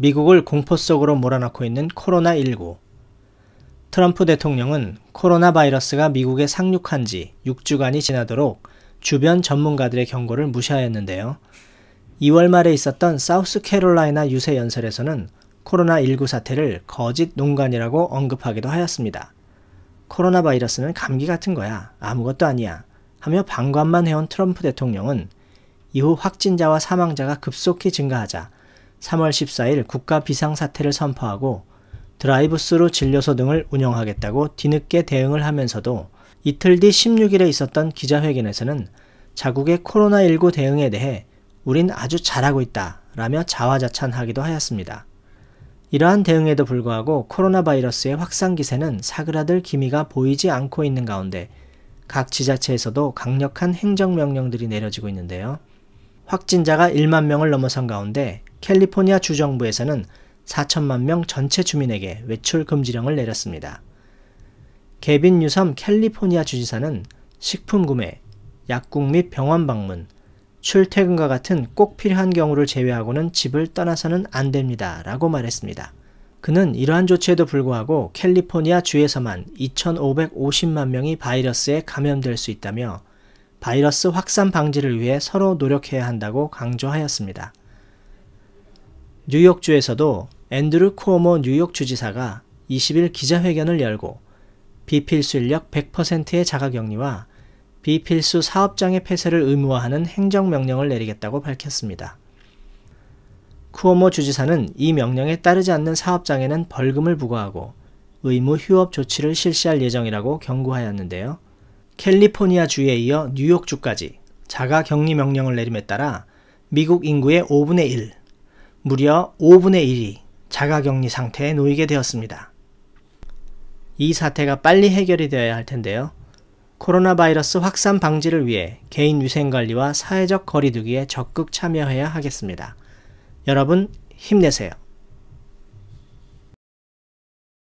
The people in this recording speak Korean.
미국을 공포 속으로 몰아넣고 있는 코로나19. 트럼프 대통령은 코로나 바이러스가 미국에 상륙한 지 6주간이 지나도록 주변 전문가들의 경고를 무시하였는데요. 2월 말에 있었던 사우스캐롤라이나 유세 연설에서는 코로나19 사태를 거짓 농간이라고 언급하기도 하였습니다. 코로나 바이러스는 감기 같은 거야. 아무것도 아니야. 하며 방관만 해온 트럼프 대통령은 이후 확진자와 사망자가 급속히 증가하자 3월 14일 국가 비상사태를 선포하고 드라이브스루 진료소 등을 운영하겠다고 뒤늦게 대응을 하면서도 이틀 뒤 16일에 있었던 기자회견에서는 자국의 코로나19 대응에 대해 우린 아주 잘하고 있다 라며 자화자찬하기도 하였습니다. 이러한 대응에도 불구하고 코로나 바이러스의 확산 기세는 사그라들 기미가 보이지 않고 있는 가운데 각 지자체에서도 강력한 행정명령들이 내려지고 있는데요. 확진자가 1만 명을 넘어선 가운데 캘리포니아 주정부에서는 4천만 명 전체 주민에게 외출 금지령을 내렸습니다. 개빈 유섬 캘리포니아 주지사는 식품 구매, 약국 및 병원 방문, 출퇴근과 같은 꼭 필요한 경우를 제외하고는 집을 떠나서는 안 됩니다. 라고 말했습니다. 그는 이러한 조치에도 불구하고 캘리포니아 주에서만 2,550만 명이 바이러스에 감염될 수 있다며 바이러스 확산 방지를 위해 서로 노력해야 한다고 강조하였습니다. 뉴욕주에서도 앤드루 쿠어모 뉴욕 주지사가 20일 기자회견을 열고 비필수 인력 100%의 자가격리와 비필수 사업장의 폐쇄를 의무화하는 행정명령을 내리겠다고 밝혔습니다. 쿠오모 주지사는 이 명령에 따르지 않는 사업장에는 벌금을 부과하고 의무 휴업 조치를 실시할 예정이라고 경고하였는데요. 캘리포니아 주에 이어 뉴욕주까지 자가 격리 명령을 내림에 따라 미국 인구의 5분의 1, 무려 5분의 1이 자가격리 상태에 놓이게 되었습니다. 이 사태가 빨리 해결이 되어야 할 텐데요. 코로나 바이러스 확산 방지를 위해 개인 위생관리와 사회적 거리두기에 적극 참여해야 하겠습니다. 여러분 힘내세요.